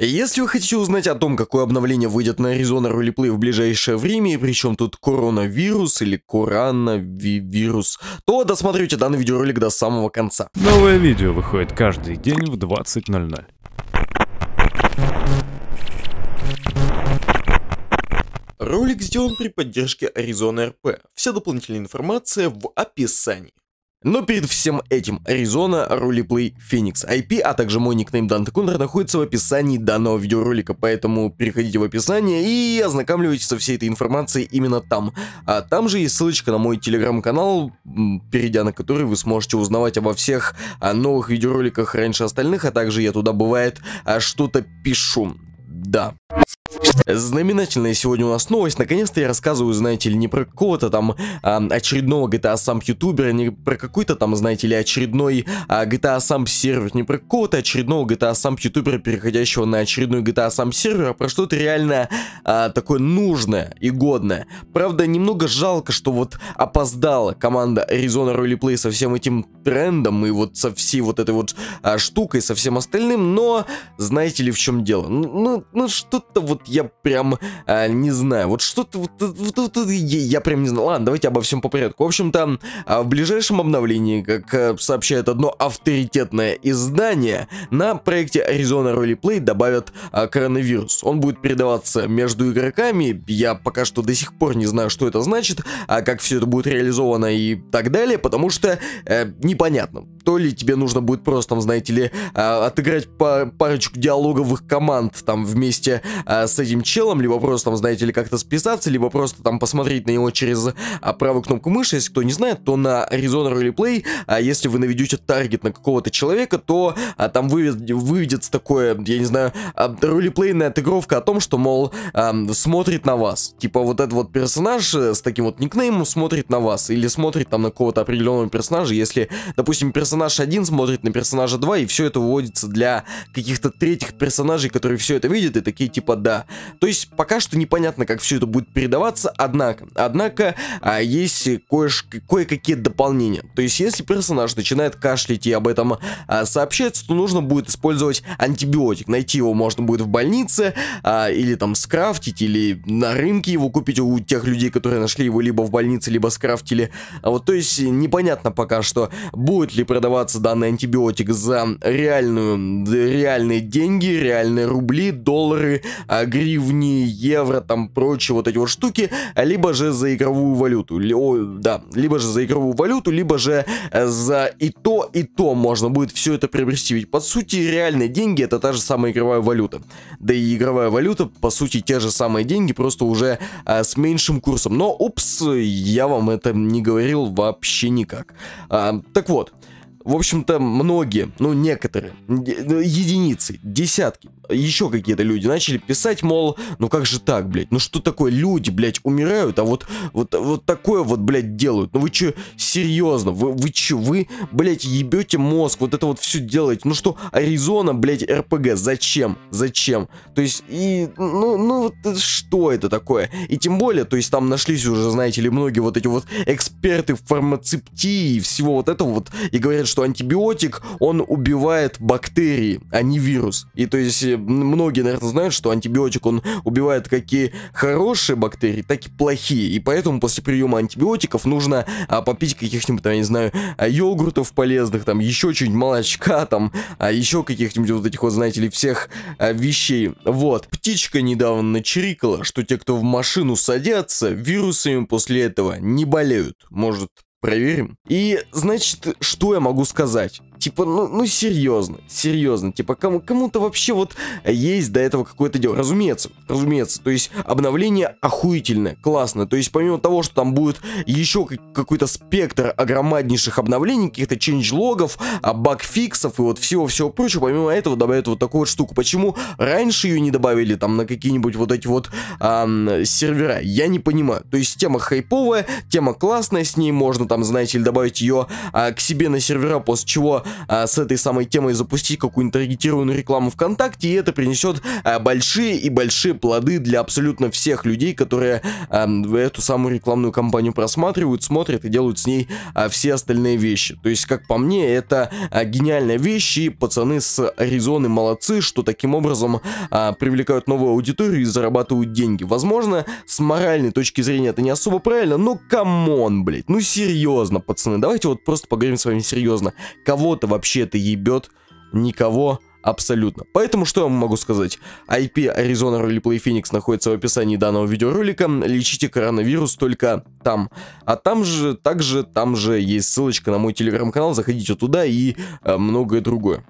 Если вы хотите узнать о том, какое обновление выйдет на Arizona Roleplay в ближайшее время, и причем тут коронавирус или коронавирус, то досмотрите данный видеоролик до самого конца. Новое видео выходит каждый день в 20.00. Ролик сделан при поддержке Arizona RP. Вся дополнительная информация в описании. Но перед всем этим, Arizona, Roleplay, Phoenix IP, а также мой никнейм Данте Контр находится в описании данного видеоролика, поэтому переходите в описание и ознакомьтесь со всей этой информацией именно там. А там же есть ссылочка на мой телеграм-канал, перейдя на который вы сможете узнавать обо всех а, новых видеороликах раньше остальных, а также я туда бывает а, что-то пишу. Да. Знаменательная сегодня у нас новость. Наконец-то я рассказываю, знаете ли, не про какого-то там а, очередного GTA сам ютубера, не про какой-то там, знаете ли, очередной а, GTA сам сервер, не про какого-то очередного GTA сам ютубера, переходящего на очередной GTA сам сервер, а про что-то реально а, такое нужное и годное. Правда, немного жалко, что вот опоздала команда Arizona Roleplay со всем этим трендом и вот со всей вот этой вот а, штукой, со всем остальным, но знаете ли, в чем дело? Ну, ну, ну что-то вот я прям э, не знаю. Вот что-то... Вот, вот, вот, вот, я, прям не знаю. Ладно, давайте обо всем по порядку. В общем-то, а в ближайшем обновлении, как э, сообщает одно авторитетное издание, на проекте Arizona Roleplay добавят э, коронавирус. Он будет передаваться между игроками. Я пока что до сих пор не знаю, что это значит, а как все это будет реализовано и так далее, потому что э, непонятно. То ли тебе нужно будет просто, там, знаете ли, э, отыграть пар парочку диалоговых команд там вместе э, с этим челом, либо просто там, знаете ли, как-то списаться, либо просто там посмотреть на него через а, правую кнопку мыши. Если кто не знает, то на Arizona Replay, а, если вы наведете таргет на какого-то человека, то а, там выведет выведется такое, я не знаю, а, ролеплейная отыгровка о том, что, мол, а, смотрит на вас. Типа вот этот вот персонаж э, с таким вот никнеймом смотрит на вас, или смотрит там на какого-то определенного персонажа, если, допустим, персонаж один смотрит на персонажа 2, и все это выводится для каких-то третьих персонажей, которые все это видят, и такие типа, да, то есть пока что непонятно, как все это будет передаваться, однако, однако а, есть кое-какие кое дополнения. То есть если персонаж начинает кашлять и об этом а, сообщать, то нужно будет использовать антибиотик. Найти его можно будет в больнице, а, или там скрафтить, или на рынке его купить у тех людей, которые нашли его либо в больнице, либо скрафтили. А вот, то есть непонятно пока что, будет ли продаваться данный антибиотик за реальную, реальные деньги, реальные рубли, доллары, а, гривни, евро, там прочие вот эти вот штуки, либо же за игровую валюту. Ли, о, да, либо же за игровую валюту, либо же э, за и то, и то можно будет все это приобрести. Ведь по сути реальные деньги это та же самая игровая валюта. Да и игровая валюта по сути те же самые деньги, просто уже а, с меньшим курсом. Но, упс, я вам это не говорил вообще никак. А, так вот, в общем-то, многие, ну, некоторые, ну, единицы, десятки, еще какие-то люди начали писать, мол, ну как же так, блядь, ну что такое, люди, блядь, умирают, а вот, вот, вот такое вот, блядь, делают, ну вы че, серьезно, вы, вы че, вы, блядь, ебете мозг, вот это вот все делаете, ну что, Аризона, блядь, РПГ, зачем, зачем, то есть, и, ну, ну, вот что это такое, и тем более, то есть там нашлись уже, знаете ли, многие вот эти вот эксперты в фармацептии и всего вот этого вот, и говорят, что антибиотик, он убивает бактерии, а не вирус. И то есть э, многие, наверное, знают, что антибиотик, он убивает какие хорошие бактерии, так и плохие. И поэтому после приема антибиотиков нужно а, попить каких-нибудь, я не знаю, а, йогуртов полезных, там, еще чуть-чуть молочка, там, а еще каких-нибудь вот этих вот, знаете ли, всех а, вещей. Вот. Птичка недавно чирикала, что те, кто в машину садятся, вирусами после этого не болеют. Может, проверим. И, значит, что я могу сказать? Типа, ну, ну серьезно, серьезно. Типа, кому, кому-то вообще вот есть до этого какое-то дело. Разумеется, разумеется. То есть обновление охуительное, классное. То есть помимо того, что там будет еще какой-то спектр огромнейших обновлений, каких-то ченджлогов, а, багфиксов и вот всего-всего прочего, помимо этого добавят вот такую вот штуку. Почему раньше ее не добавили там на какие-нибудь вот эти вот а, сервера? Я не понимаю. То есть тема хайповая, тема классная, с ней можно там, знаете или добавить ее а, к себе на сервера, после чего а, с этой самой темой запустить какую-нибудь таргетированную рекламу ВКонтакте, и это принесет а, большие и большие плоды для абсолютно всех людей, которые а, эту самую рекламную кампанию просматривают, смотрят и делают с ней а, все остальные вещи. То есть, как по мне, это а, гениальная вещь, и пацаны с Аризоны молодцы, что таким образом а, привлекают новую аудиторию и зарабатывают деньги. Возможно, с моральной точки зрения это не особо правильно, но камон, блядь, ну серьезно, пацаны, давайте вот просто поговорим с вами серьезно. Кого кого-то вообще это ебет, никого абсолютно. Поэтому что я вам могу сказать? IP Arizona Roleplay Phoenix находится в описании данного видеоролика. Лечите коронавирус только там. А там же, также, там же есть ссылочка на мой телеграм-канал. Заходите туда и э, многое другое.